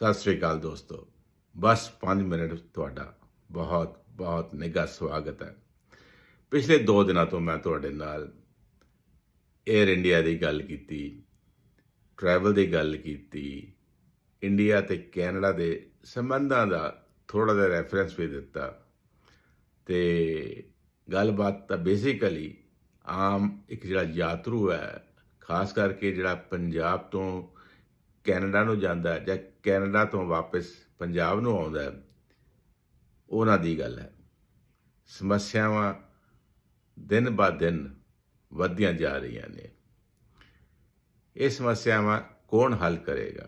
ਸਤਿ ਸ੍ਰੀ ਅਕਾਲ ਦੋਸਤੋ ਬਸ 5 ਮਿੰਟ ਤੁਹਾਡਾ ਬਹੁਤ ਬਹੁਤ ਨਿੱਘਾ ਸਵਾਗਤ ਹੈ ਪਿਛਲੇ 2 ਦਿਨਾਂ ਤੋਂ ਮੈਂ ਤੁਹਾਡੇ ਨਾਲ 에ਅਰ ਇੰਡੀਆ ਦੀ ਗੱਲ ਕੀਤੀ ਟਰੈਵਲ ਦੀ ਗੱਲ ਕੀਤੀ ਇੰਡੀਆ ਤੇ ਕੈਨੇਡਾ ਦੇ ਸੰਬੰਧਾਂ ਦਾ ਥੋੜਾ ਜਿਹਾ ਰੈਫਰੈਂਸ ਵੀ ਦਿੱਤਾ ਤੇ ਗੱਲਬਾਤ ਤਾਂ ਬੇਸਿਕਲੀ ਆਮ ਇੱਕ ਜਿਹੜਾ ਯਾਤਰੂ ਹੈ ਖਾਸ ਕਰਕੇ ਜਿਹੜਾ ਪੰਜਾਬ ਤੋਂ ਕੈਨੇਡਾ ਨੂੰ ਜਾਂਦਾ ਹੈ ਜਾਂ ਕੈਨੇਡਾ ਤੋਂ ਵਾਪਸ ਪੰਜਾਬ ਨੂੰ ਆਉਂਦਾ ਹੈ ਉਹਨਾਂ ਦੀ ਗੱਲ ਹੈ ਸਮੱਸਿਆਵਾਂ ਦਿਨ ਬਾ ਦਿਨ ਵਧਦੀਆਂ ਜਾ ਰਹੀਆਂ ਨੇ ਇਹ ਸਮੱਸਿਆਵਾਂ ਕੌਣ ਹੱਲ ਕਰੇਗਾ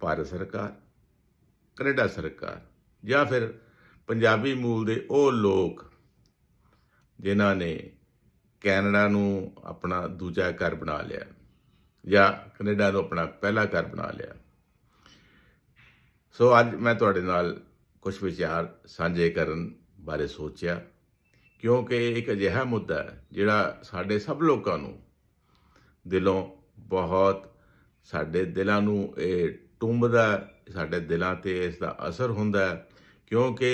ਭਾਰਤ ਸਰਕਾਰ ਕੈਨੇਡਾ ਸਰਕਾਰ ਜਾਂ ਫਿਰ ਪੰਜਾਬੀ ਮੂਲ ਦੇ ਉਹ ਲੋਕ ਜਿਨ੍ਹਾਂ ਨੇ ਕੈਨੇਡਾ ਨੂੰ ਆਪਣਾ ਦੂਜਾ ਘਰ ਬਣਾ ਲਿਆ ਜਾਂ ਕੈਨੇਡਾ ਤੋਂ ਆਪਣਾ ਪਹਿਲਾ ਘਰ ਬਣਾ ਲਿਆ ਸੋ ਅੱਜ ਮੈਂ ਤੁਹਾਡੇ ਨਾਲ ਕੁਝ ਵਿਚਾਰ ਸਾਂਝੇ ਕਰਨ ਬਾਰੇ ਸੋਚਿਆ ਕਿਉਂਕਿ ਇਹ ਇੱਕ ਅਜਿਹਾ ਮੁੱਦਾ ਹੈ ਜਿਹੜਾ ਸਾਡੇ ਸਭ ਲੋਕਾਂ ਨੂੰ ਦਿਲੋਂ ਬਹੁਤ ਸਾਡੇ ਦਿਲਾਂ ਨੂੰ ਇਹ ਟੁੰਬਦਾ ਸਾਡੇ ਦਿਲਾਂ ਤੇ ਇਸ ਦਾ ਅਸਰ ਹੁੰਦਾ ਕਿਉਂਕਿ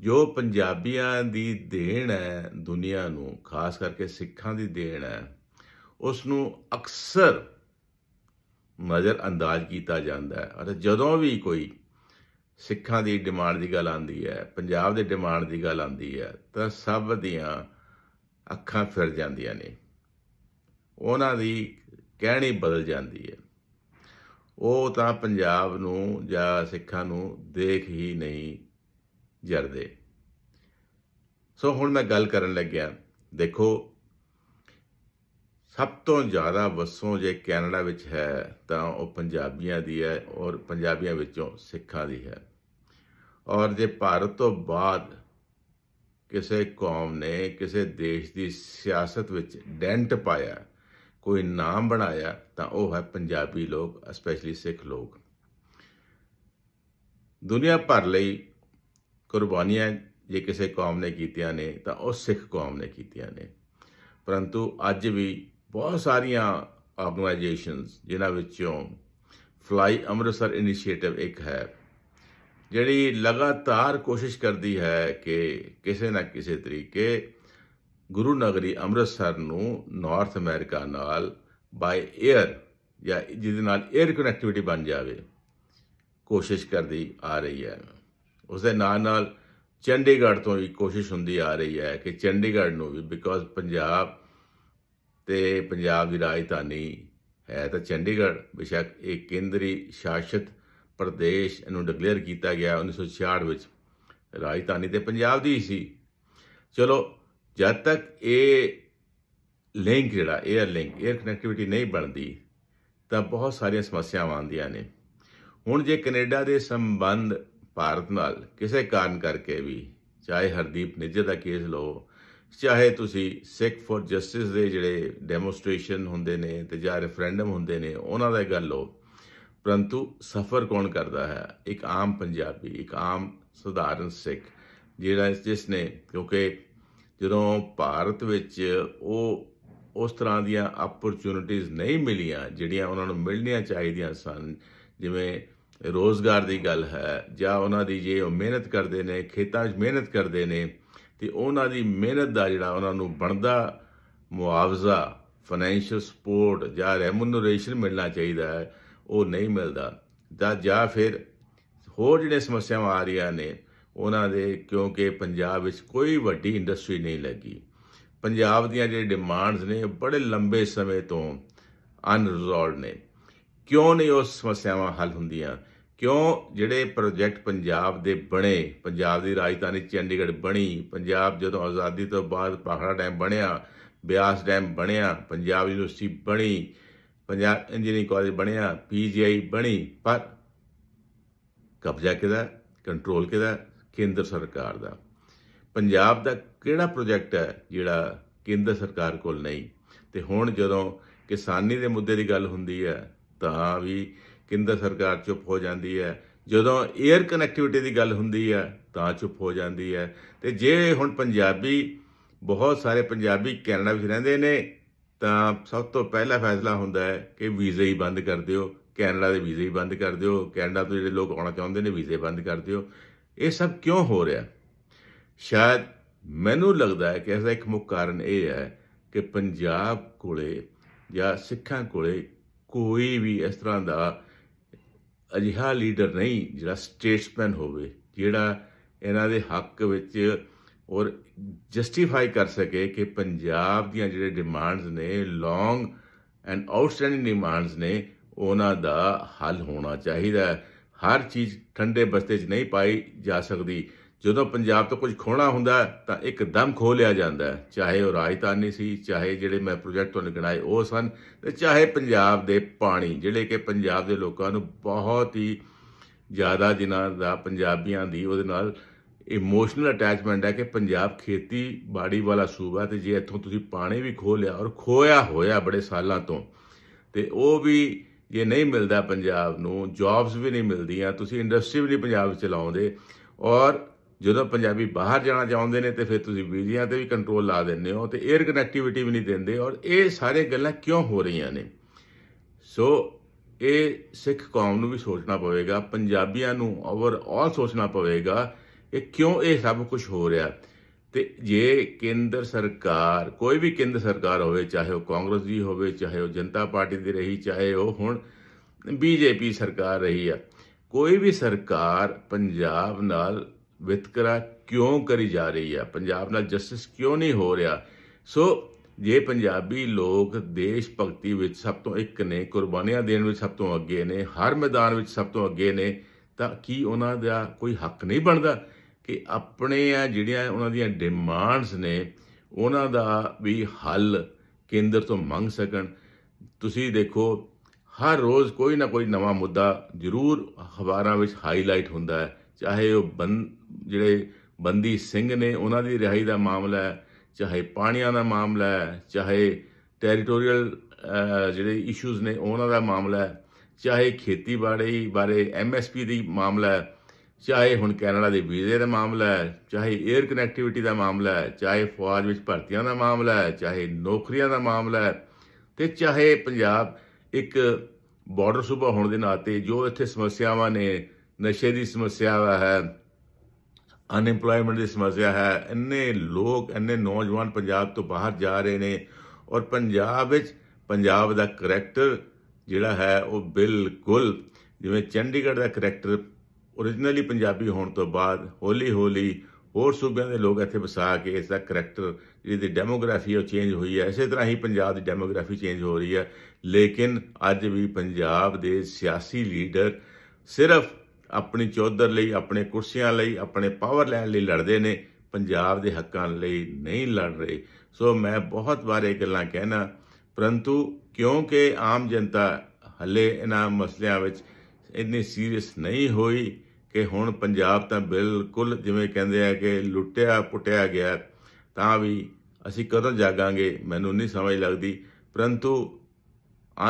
ਜੋ ਪੰਜਾਬੀਆਂ ਦੀ ਦੇਣ ਹੈ ਦੁਨੀਆ ਨੂੰ ਖਾਸ ਕਰਕੇ ਸਿੱਖਾਂ ਦੀ ਦੇਣ ਹੈ ਉਸ ਨੂੰ ਅਕਸਰ ਨਜ਼ਰ ਅੰਦਾਜ਼ ਕੀਤਾ ਜਾਂਦਾ ਹੈ ਅਤੇ ਜਦੋਂ ਵੀ ਕੋਈ ਸਿੱਖਾਂ ਦੀ ਡਿਮਾਂਡ ਦੀ ਗੱਲ ਆਉਂਦੀ ਹੈ ਪੰਜਾਬ ਦੇ ਡਿਮਾਂਡ ਦੀ ਗੱਲ ਆਉਂਦੀ ਹੈ ਤਾਂ ਸਭ ਦੀਆਂ ਅੱਖਾਂ ਫਿਰ ਜਾਂਦੀਆਂ ਨੇ ਉਹਨਾਂ ਦੀ ਕਹਿਣੀ ਬਦਲ ਜਾਂਦੀ ਹੈ ਉਹ ਤਾਂ ਪੰਜਾਬ ਨੂੰ ਜਾਂ ਸਿੱਖਾਂ ਨੂੰ ਦੇਖ ਹੀ ਨਹੀਂ ਜਰਦੇ ਸੋ ਹੁਣ ਮੈਂ ਗੱਲ ਕਰਨ ਲੱਗਿਆ ਦੇਖੋ ਸਭ ਤੋਂ ਜ਼ਿਆਦਾ ਵਸੋਂ ਜੇ ਕੈਨੇਡਾ ਵਿੱਚ ਹੈ ਤਾਂ ਉਹ ਪੰਜਾਬੀਆਂ ਦੀ ਹੈ ਔਰ ਪੰਜਾਬੀਆਂ ਵਿੱਚੋਂ ਸਿੱਖਾਂ ਦੀ ਹੈ ਔਰ ਜੇ ਭਾਰਤ ਤੋਂ ਬਾਅਦ ਕਿਸੇ ਕੌਮ ਨੇ ਕਿਸੇ ਦੇਸ਼ ਦੀ ਸਿਆਸਤ ਵਿੱਚ ਡੈਂਟ ਪਾਇਆ ਕੋਈ ਨਾਮ ਬਣਾਇਆ ਤਾਂ ਉਹ ਹੈ ਪੰਜਾਬੀ ਲੋਕ ਸਪੈਸ਼ਲੀ ਸਿੱਖ ਲੋਕ ਦੁਨੀਆ ਭਰ ਲਈ ਕੁਰਬਾਨੀਆਂ ਜੇ ਕਿਸੇ ਕੌਮ ਨੇ ਕੀਤੀਆਂ ਨੇ ਤਾਂ ਉਹ ਸਿੱਖ ਕੌਮ ਨੇ ਕੀਤੀਆਂ ਨੇ ਪਰੰਤੂ ਅੱਜ ਵੀ ਬਹੁਤ ਸਾਰੀਆਂ ਆਰਗੇਨਾਈਜੇਸ਼ਨਸ ਜਿਨ੍ਹਾਂ ਵਿੱਚੋਂ ਫਲਾਈ ਅੰਮ੍ਰਿਤਸਰ ਇਨੀਸ਼ੀਏਟਿਵ ਇੱਕ ਹੈ ਜਿਹੜੀ ਲਗਾਤਾਰ ਕੋਸ਼ਿਸ਼ ਕਰਦੀ ਹੈ ਕਿ ਕਿਸੇ ਨਾ ਕਿਸੇ ਤਰੀਕੇ ਗੁਰੂ ਨਗਰੀ ਅੰਮ੍ਰਿਤਸਰ ਨੂੰ ਨਾਰਥ ਅਮਰੀਕਾ ਨਾਲ ਬਾਈ 에ਅਰ ਜਾਂ ਜਿਹਦੇ ਨਾਲ 에ਅਰ ਕਨੈਕਟੀਵਿਟੀ ਬਣ ਜਾਵੇ ਕੋਸ਼ਿਸ਼ ਕਰਦੀ ਆ ਰਹੀ ਹੈ ਉਸ ਦੇ ਨਾਲ ਨਾਲ ਚੰਡੀਗੜ੍ਹ ਤੋਂ ਵੀ ਕੋਸ਼ਿਸ਼ ਹੁੰਦੀ ਆ ਰਹੀ ਹੈ ਕਿ ਚੰਡੀਗੜ੍ਹ ਨੂੰ ਵੀ ਬਿਕੋਜ਼ ਪੰਜਾਬ ਤੇ ਪੰਜਾਬ ਦੀ ਰਾਜਧਾਨੀ ਹੈ ਤਾਂ ਚੰਡੀਗੜ੍ਹ ਬਿਸ਼ੱਕ ਇੱਕ ਕੇਂਦਰੀ ਸ਼ਾਸਿਤ ਪ੍ਰਦੇਸ਼ ਇਹਨੂੰ ਡਿਕਲੇਅਰ ਕੀਤਾ ਗਿਆ 1966 ਵਿੱਚ ਰਾਜਧਾਨੀ ਤੇ ਪੰਜਾਬ ਦੀ ਸੀ ਚਲੋ ਜਦ ਤੱਕ ਇਹ ਲਿੰਕ ਜਿਹੜਾ 에ਅਰ ਲਿੰਕ 에ਅਰ ਕਨੈਕਟੀਵਿਟੀ ਨਹੀਂ ਬਣਦੀ ਤਾਂ ਬਹੁਤ ਸਾਰੀਆਂ ਸਮੱਸਿਆਵਾਂ ਆਉਂਦੀਆਂ ਨੇ ਹੁਣ ਜੇ ਕੈਨੇਡਾ ਦੇ ਸੰਬੰਧ ਭਾਰਤ ਨਾਲ ਕਿਸੇ ਕਾਰਨ ਕਰਕੇ ਵੀ ਚਾਹੇ ਹਰਦੀਪ ਨਿੱਜੇ ਦਾ ਕੇਸ ਲਓ ਚਾਹੇ ਤੁਸੀਂ ਸਿੱਖ ਫॉर ਜਸਟਿਸ ਦੇ ਜਿਹੜੇ ਡੈਮੋਨਸਟ੍ਰੇਸ਼ਨ ਹੁੰਦੇ ਨੇ ਤੇ ਜਾਂ ਰੈਫਰੈਂਡਮ ਹੁੰਦੇ ਨੇ ਉਹਨਾਂ ਦਾ ਗੱਲ ਹੋ ਪਰੰਤੂ ਸਫਰ ਕੌਣ ਕਰਦਾ ਹੈ ਇੱਕ ਆਮ ਪੰਜਾਬੀ ਇੱਕ ਆਮ ਸਧਾਰਨ ਸਿੱਖ ਜਿਹੜਾ ਜਿਸ ਨੇ ਕਿਉਂਕਿ ਜਦੋਂ ਭਾਰਤ ਵਿੱਚ ਉਹ ਉਸ ਤਰ੍ਹਾਂ ਦੀਆਂ ਅਪਰਚੂਨਿਟੀਆਂ ਨਹੀਂ ਮਿਲੀਆਂ ਜਿਹੜੀਆਂ ਉਹਨਾਂ ਨੂੰ ਮਿਲਣੀਆਂ ਚਾਹੀਦੀਆਂ ਸਨ ਜਿਵੇਂ ਰੋਜ਼ਗਾਰ ਦੀ ਗੱਲ ਹੈ ਜਾਂ ਉਹਨਾਂ ਦੀ ਜੇ ਉਹ ਮਿਹਨਤ ਕਰਦੇ ਨੇ ਖੇਤਾਂ 'ਚ ਮਿਹਨਤ ਕਰਦੇ ਨੇ ਤੇ ਉਹਨਾਂ ਦੀ ਮਿਹਨਤ ਦਾ ਜਿਹੜਾ ਉਹਨਾਂ ਨੂੰ ਬਣਦਾ ਮੁਆਵਜ਼ਾ ਫਾਈਨੈਂਸ਼ੀਅਲ ਸਪੋਰਟ ਜਾਂ ਰੈਮੂਨਰੇਸ਼ਨ ਮਿਲਣਾ ਚਾਹੀਦਾ ਹੈ ਉਹ ਨਹੀਂ ਮਿਲਦਾ ਜਾਂ ਜਾਂ ਫਿਰ ਹੋਰ ਜਿਹੜੇ ਸਮੱਸਿਆਵਾਂ ਆ ਰਹੀਆਂ ਨੇ ਉਹਨਾਂ ਦੇ ਕਿਉਂਕਿ ਪੰਜਾਬ ਵਿੱਚ ਕੋਈ ਵੱਡੀ ਇੰਡਸਟਰੀ ਨਹੀਂ ਲੱਗੀ ਪੰਜਾਬ ਦੀਆਂ ਜਿਹੜੇ ਡਿਮਾਂਡਸ ਨੇ ਬੜੇ ਲੰਬੇ ਸਮੇਂ ਤੋਂ ਅਨਰਿਜ਼ੋਲਵਡ ਨੇ ਕਿਉਂ ਨਹੀਂ ਉਹ ਸਮੱਸਿਆਵਾਂ ਹੱਲ ਹੁੰਦੀਆਂ ਕਿਉਂ ਜਿਹੜੇ ਪ੍ਰੋਜੈਕਟ ਪੰਜਾਬ ਦੇ ਬਣੇ ਪੰਜਾਬ ਦੀ ਰਾਜਧਾਨੀ ਚੰਡੀਗੜ੍ਹ ਬਣੀ ਪੰਜਾਬ ਜਦੋਂ ਆਜ਼ਾਦੀ ਤੋਂ ਬਾਅਦ ਪਾਖੜਾ ਡੈਮ ਬਣਿਆ ਬਿਆਸ ਡੈਮ ਬਣਿਆ ਪੰਜਾਬ ਯੂਨੀਵਰਸਿਟੀ ਬਣੀ ਪੰਜਾਬ ਇੰਜੀਨੀਅਰਿੰਗ ਕਾਲਜ ਬਣਿਆ ਪੀਜੀਆਈ ਬਣੀ ਪਰ ਕਬਜ਼ਾ ਕਿਹਦਾ ਕੰਟਰੋਲ ਕਿਹਦਾ ਕੇਂਦਰ ਸਰਕਾਰ ਦਾ ਪੰਜਾਬ ਦਾ ਕਿਹੜਾ ਪ੍ਰੋਜੈਕਟ ਹੈ ਜਿਹੜਾ ਕੇਂਦਰ ਸਰਕਾਰ ਕੋਲ ਨਹੀਂ ਤੇ ਹੁਣ ਜਦੋਂ ਕਿਸਾਨੀ ਦੇ ਮੁੱਦੇ ਦੀ ਗੱਲ ਹੁੰਦੀ ਹੈ ਤਾਂ ਵੀ ਕੇਂਦਰ ਸਰਕਾਰ ਚੁੱਪ ਹੋ ਜਾਂਦੀ ਹੈ ਜਦੋਂ 에ਅਰ ਕਨੈਕਟੀਵਿਟੀ ਦੀ ਗੱਲ ਹੁੰਦੀ ਹੈ ਤਾਂ ਚੁੱਪ ਹੋ ਜਾਂਦੀ ਹੈ ਤੇ ਜੇ ਹੁਣ ਪੰਜਾਬੀ ਬਹੁਤ ਸਾਰੇ ਪੰਜਾਬੀ ਕੈਨੇਡਾ ਵਿੱਚ ਰਹਿੰਦੇ ਨੇ ਤਾਂ ਸਭ ਤੋਂ ਪਹਿਲਾ ਫੈਸਲਾ ਹੁੰਦਾ ਹੈ ਕਿ ਵੀਜ਼ੇ ਹੀ ਬੰਦ ਕਰ ਦਿਓ ਕੈਨੇਡਾ ਦੇ ਵੀਜ਼ੇ ਹੀ ਬੰਦ ਕਰ ਦਿਓ ਕੈਨੇਡਾ ਤੋਂ ਜਿਹੜੇ ਲੋਕ ਆਉਣਾ ਚਾਹੁੰਦੇ ਨੇ ਵੀਜ਼ੇ ਬੰਦ ਕਰ ਦਿਓ ਇਹ ਸਭ ਕਿਉਂ ਹੋ ਰਿਹਾ ਸ਼ਾਇਦ ਮੈਨੂੰ ਲੱਗਦਾ ਹੈ ਕਿ ਇਸ ਦਾ ਇੱਕ ਮੁੱਖ ਕਾਰਨ ਇਹ ਹੈ ਕਿ ਪੰਜਾਬ ਕੋਲੇ ਜਾਂ ਸਿੱਖਾਂ ਕੋਲੇ ਕੋਈ ਵੀ ਇਸ ਤਰ੍ਹਾਂ ਦਾ ਅਜਿਹਾ ਲੀਡਰ ਨਹੀਂ ਜਿਹੜਾ ਸਟੇਟਸਮੈਨ ਹੋਵੇ ਜਿਹੜਾ ਇਹਨਾਂ ਦੇ ਹੱਕ ਵਿੱਚ ਔਰ ਜਸਟੀਫਾਈ ਕਰ ਸਕੇ ਕਿ ਪੰਜਾਬ ਦੀਆਂ ਜਿਹੜੇ ਡਿਮਾਂਡਸ ਨੇ ਲੌਂਗ ਐਂਡ ਆਊਟਸਟੈਂਡਿੰਗ ਡਿਮਾਂਡਸ ਨੇ ਉਹਨਾਂ ਦਾ ਹੱਲ ਹੋਣਾ ਚਾਹੀਦਾ ਹਰ ਚੀਜ਼ ਠੰਡੇ ਬਸਤੇ 'ਚ ਨਹੀਂ ਪਾਈ ਜਾ ਸਕਦੀ ਜਦੋਂ ਪੰਜਾਬ ਤੋਂ ਕੁਝ ਖੋਣਾ ਹੁੰਦਾ ਤਾਂ ਇੱਕ ਦਮ ਖੋ ਲਿਆ ਜਾਂਦਾ ਚਾਹੇ ਉਹ ਰਾਜਧਾਨੀ ਸੀ ਚਾਹੇ ਜਿਹੜੇ ਮੈਂ ਪ੍ਰੋਜੈਕਟ ਤੋਂ ਲਗਣਾਏ ਉਹ ਸਨ ਤੇ ਚਾਹੇ ਪੰਜਾਬ ਦੇ ਪਾਣੀ ਜਿਹੜੇ ਕਿ ਪੰਜਾਬ ਦੇ ਲੋਕਾਂ ਨੂੰ ਬਹੁਤ ਹੀ ਜ਼ਿਆਦਾ ਜਿਨ੍ਹਾਂ ਦਾ ਪੰਜਾਬੀਆਂ ਦੀ ਉਹਦੇ ਨਾਲ ਇਮੋਸ਼ਨਲ ਅਟੈਚਮੈਂਟ ਹੈ ਕਿ ਪੰਜਾਬ ਖੇਤੀ ਬਾੜੀ ਵਾਲਾ ਸੂਬਾ ਤੇ ਜੇ ਇੱਥੋਂ ਤੁਸੀਂ ਪਾਣੀ ਵੀ ਖੋ ਲਿਆ ਔਰ ਖੋਇਆ ਹੋਇਆ ਬੜੇ ਸਾਲਾਂ ਤੋਂ ਤੇ ਉਹ ਵੀ ਜੇ ਨਹੀਂ ਮਿਲਦਾ ਪੰਜਾਬ ਨੂੰ ਜੌਬਸ ਵੀ ਨਹੀਂ ਮਿਲਦੀਆਂ ਤੁਸੀਂ ਇੰਡਸਟਰੀ ਵੀ ਨਹੀਂ ਪੰਜਾਬ ਵਿੱਚ ਲਾਉਂਦੇ ਔਰ ਜਦੋਂ ਪੰਜਾਬੀ ਬਾਹਰ ਜਾਣਾ ਚਾਹੁੰਦੇ ਨੇ ਤੇ ਫਿਰ ਤੁਸੀਂ ਵੀਜ਼ਿਆਂ ਤੇ ਵੀ ਕੰਟਰੋਲ ਲਾ ਦਿੰਦੇ ਹੋ ਤੇ 에ਅਰ ਕਨੈਕਟੀਵਿਟੀ ਵੀ ਨਹੀਂ ਦਿੰਦੇ ਔਰ ਇਹ ਸਾਰੇ ਗੱਲਾਂ ਕਿਉਂ ਹੋ ਰਹੀਆਂ ਨੇ ਸੋ ਇਹ ਸਿੱਖ ਕੌਮ ਨੂੰ ਵੀ ਸੋਚਣਾ ਪਵੇਗਾ ਪੰਜਾਬੀਆਂ ਨੂੰ ਆਲ ਸੋਚਣਾ ਪਵੇਗਾ ਇਹ ਕਿਉਂ ਇਹ ਸਭ ਕੁਝ ਹੋ ਰਿਹਾ ਤੇ ਜੇ ਕੇਂਦਰ ਸਰਕਾਰ ਕੋਈ ਵੀ ਕੇਂਦਰ ਸਰਕਾਰ ਹੋਵੇ ਚਾਹੇ ਉਹ ਕਾਂਗਰਸ ਦੀ ਹੋਵੇ ਚਾਹੇ ਉਹ ਜਨਤਾ ਪਾਰਟੀ ਦੀ ਰਹੀ ਚਾਹੇ ਉਹ ਹੁਣ ਬੀਜੇਪੀ ਸਰਕਾਰ ਰਹੀ ਆ ਕੋਈ ਵੀ ਸਰਕਾਰ ਪੰਜਾਬ ਨਾਲ ਵਿਤਕਰਾ ਕਿਉਂ ਕਰੀ ਜਾ ਰਹੀ ਹੈ ਪੰਜਾਬ ਨਾਲ ਜਸਟਿਸ ਕਿਉਂ ਨਹੀਂ ਹੋ ਰਿਹਾ ਸੋ ਜੇ ਪੰਜਾਬੀ ਲੋਕ ਦੇਸ਼ ਭਗਤੀ ਵਿੱਚ ਸਭ ਤੋਂ ਇੱਕ ਨੇ ਕੁਰਬਾਨੀਆਂ ਦੇਣ ਵਿੱਚ ਸਭ ਤੋਂ ਅੱਗੇ ਨੇ ਹਰ ਮੈਦਾਨ ਵਿੱਚ ਸਭ ਤੋਂ ਅੱਗੇ ਨੇ ਤਾਂ ਕੀ ਉਹਨਾਂ ਦਾ ਕੋਈ ਹੱਕ ਨਹੀਂ ਬਣਦਾ ਕਿ ਆਪਣੇ ਆ ਜਿਹੜੀਆਂ ਉਹਨਾਂ ਦੀਆਂ ਡਿਮਾਂਡਸ ਨੇ ਉਹਨਾਂ ਦਾ ਵੀ ਹੱਲ ਕੇਂਦਰ ਤੋਂ ਮੰਗ ਸਕਣ ਤੁਸੀਂ ਦੇਖੋ ਹਰ ਰੋਜ਼ ਕੋਈ ਨਾ ਕੋਈ ਨਵਾਂ ਮੁੱਦਾ ਜ਼ਰੂਰ ਅਖਬਾਰਾਂ ਵਿੱਚ ਹਾਈਲਾਈਟ ਹੁੰਦਾ ਹੈ ਚਾਹੇ ਉਹ ਬੰਦ ਜਿਹੜੇ ਬੰਦੀ ਸਿੰਘ ਨੇ ਉਹਨਾਂ ਦੀ ਰਿਹਾਈ ਦਾ ਮਾਮਲਾ ਹੈ ਚਾਹੇ ਪਾਣੀਆਂ ਦਾ ਮਾਮਲਾ ਹੈ ਚਾਹੇ ਟੈਰੀਟੋਰੀਅਲ ਜਿਹੜੇ ਇਸ਼ੂਜ਼ ਨੇ ਉਹਨਾਂ ਦਾ ਮਾਮਲਾ ਹੈ ਚਾਹੇ ਖੇਤੀਬਾੜੀ ਬਾਰੇ ਐਮਐਸਪੀ ਦੀ ਮਾਮਲਾ ਹੈ ਚਾਹੇ ਹੁਣ ਕੈਨੇਡਾ ਦੇ ਵੀਜ਼ੇ ਦਾ ਮਾਮਲਾ ਹੈ ਚਾਹੇ 에ਅਰ ਕਨੈਕਟੀਵਿਟੀ ਦਾ ਮਾਮਲਾ ਹੈ ਚਾਹੇ ਫੌਜ ਵਿੱਚ ਭਰਤੀਆਂ ਦਾ ਮਾਮਲਾ ਹੈ ਚਾਹੇ ਨੌਕਰੀਆਂ ਦਾ ਮਾਮਲਾ ਹੈ ਤੇ ਚਾਹੇ ਪੰਜਾਬ ਇੱਕ ਬਾਰਡਰ ਸੂਬਾ ਹੋਣ ਦੇ ਨਾਤੇ ਜੋ ਇੱਥੇ ਸਮੱਸਿਆਵਾਂ ਨੇ ਨਸ਼ੇ ਦੀ ਸਮੱਸਿਆ ਹੈ ਅਨਇੰਪਲੋਇਮੈਂਟ ਦੀ ਸਮੱਸਿਆ ਹੈ ਇੰਨੇ ਲੋਕ ਇੰਨੇ ਨੌਜਵਾਨ ਪੰਜਾਬ ਤੋਂ ਬਾਹਰ ਜਾ ਰਹੇ ਨੇ ਔਰ ਪੰਜਾਬ ਵਿੱਚ ਪੰਜਾਬ ਦਾ ਕੈਰੈਕਟਰ ਜਿਹੜਾ ਹੈ ਉਹ ਬਿਲਕੁਲ ਜਿਵੇਂ ਚੰਡੀਗੜ੍ਹ ਦਾ ਕੈਰੈਕਟਰ origignally ਪੰਜਾਬੀ ਹੋਣ ਤੋਂ ਬਾਅਦ ਹੌਲੀ ਹੌਲੀ ਹੋਰ ਸੂਬਿਆਂ ਦੇ ਲੋਕ ਇੱਥੇ ਵਸਾ ਕੇ ਇਸ ਦਾ ਕੈਰੈਕਟਰ ਜਿਹਦੀ ਡੈਮੋਗ੍ਰਾਫੀ ਉਹ ਚੇਂਜ ਹੋਈ ਹੈ ਇਸੇ ਤਰ੍ਹਾਂ ਹੀ ਪੰਜਾਬ ਦੀ ਡੈਮੋਗ੍ਰਾਫੀ ਚੇਂਜ ਹੋ ਰਹੀ ਹੈ ਲੇਕਿਨ ਅੱਜ ਵੀ ਪੰਜਾਬ ਦੇ ਸਿਆਸੀ ਲੀਡਰ ਸਿਰਫ ਆਪਣੀ ਚੌਧਰ ਲਈ ਆਪਣੇ ਕੁਰਸੀਆਂ ਲਈ ਆਪਣੇ ਪਾਵਰ ਲੈਣ ਲਈ ਲੜਦੇ ਨੇ ਪੰਜਾਬ ਦੇ ਹੱਕਾਂ ਲਈ ਨਹੀਂ ਲੜ ਰਹੇ ਸੋ ਮੈਂ ਬਹੁਤ ਵਾਰ ਇਹ ਗੱਲਾਂ ਕਹਿਣਾ ਪਰੰਤੂ ਕਿਉਂਕਿ ਆਮ ਜਨਤਾ ਹਲੇ ਇਹਨਾਂ ਮਸਲਿਆਂ ਵਿੱਚ ਇੰਨੀ ਸੀਰੀਅਸ ਨਹੀਂ ਹੋਈ ਕਿ ਹੁਣ ਪੰਜਾਬ ਤਾਂ ਬਿਲਕੁਲ ਜਿਵੇਂ ਕਹਿੰਦੇ ਆ ਕਿ ਲੁੱਟਿਆ ਪੁੱਟਿਆ ਗਿਆ ਤਾਂ ਵੀ ਅਸੀਂ ਕਦੋਂ ਜਾਗਾਂਗੇ ਮੈਨੂੰ ਨਹੀਂ ਸਮਝ ਲੱਗਦੀ ਪਰੰਤੂ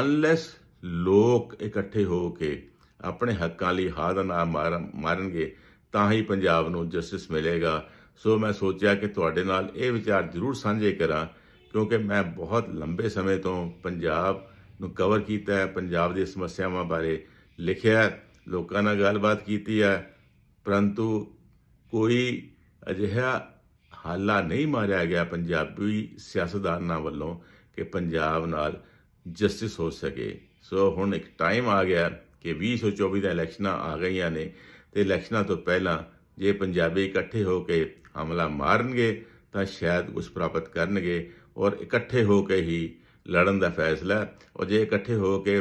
ਅਨਲੈਸ ਲੋਕ ਇਕੱਠੇ ਹੋ ਕੇ ਆਪਣੇ ਹੱਕਾਂ ਲਈ ਹਾਂ ਦਾ ਮਾਰਨਗੇ ਤਾਂ ਹੀ ਪੰਜਾਬ ਨੂੰ ਜਸਟਿਸ ਮਿਲੇਗਾ ਸੋ ਮੈਂ ਸੋਚਿਆ ਕਿ ਤੁਹਾਡੇ ਨਾਲ ਇਹ ਵਿਚਾਰ ਜ਼ਰੂਰ ਸਾਂਝੇ ਕਰਾਂ ਕਿਉਂਕਿ ਮੈਂ ਬਹੁਤ ਲੰਬੇ ਸਮੇਂ ਤੋਂ ਪੰਜਾਬ ਨੂੰ ਕਵਰ ਕੀਤਾ ਹੈ ਪੰਜਾਬ ਦੀ ਸਮੱਸਿਆਵਾਂ ਬਾਰੇ ਲਿਖਿਆ ਲੋਕਾਂ ਨਾਲ ਗੱਲਬਾਤ ਕੀਤੀ ਹੈ ਪਰੰਤੂ ਕੋਈ ਅਜਿਹਾ ਹਾਲਾ ਨਹੀਂ ਮਾਰਿਆ ਗਿਆ ਪੰਜਾਬੀ ਸਿਆਸਤਦਾਨਾਂ ਵੱਲੋਂ ਕਿ ਪੰਜਾਬ ਨਾਲ ਜਸਟਿਸ ਹੋ ਸਕੇ ਸੋ ਹੁਣ ਇੱਕ ਟਾਈਮ ਆ ਗਿਆ ਕਿ 2024 ਦਾ ਇਲੈਕਸ਼ਨਾਂ ਆ ਗਈਆਂ ਨੇ ਤੇ ਇਲੈਕਸ਼ਨਾਂ ਤੋਂ ਪਹਿਲਾਂ ਜੇ ਪੰਜਾਬੀ ਇਕੱਠੇ ਹੋ ਕੇ ਹਮਲਾ ਮਾਰਨਗੇ ਤਾਂ ਸ਼ਾਇਦ ਕੁਝ ਪ੍ਰਾਪਤ ਕਰਨਗੇ ਔਰ ਇਕੱਠੇ ਹੋ ਕੇ ਹੀ ਲੜਨ ਦਾ ਫੈਸਲਾ ਔਰ ਜੇ ਇਕੱਠੇ ਹੋ ਕੇ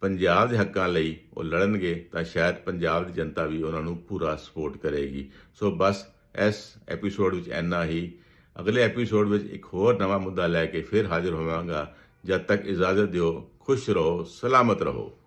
ਪੰਜਾਬ ਦੇ ਹੱਕਾਂ ਲਈ ਉਹ ਲੜਨਗੇ ਤਾਂ ਸ਼ਾਇਦ ਪੰਜਾਬ ਦੀ ਜਨਤਾ ਵੀ ਉਹਨਾਂ ਨੂੰ ਪੂਰਾ ਸਪੋਰਟ ਕਰੇਗੀ ਸੋ ਬਸ ਇਸ ਐਪੀਸੋਡ ਵਿੱਚ ਇੰਨਾ ਹੀ ਅਗਲੇ ਐਪੀਸੋਡ ਵਿੱਚ ਇੱਕ ਹੋਰ ਨਵਾਂ ਮੁੱਦਾ ਲੈ ਕੇ ਫਿਰ ਹਾਜ਼ਰ ਹੋਵਾਂਗਾ ਜਦ ਤੱਕ ਇਜਾਜ਼ਤ ਦਿਓ ਖੁਸ਼ ਰਹੋ ਸਲਾਮਤ ਰਹੋ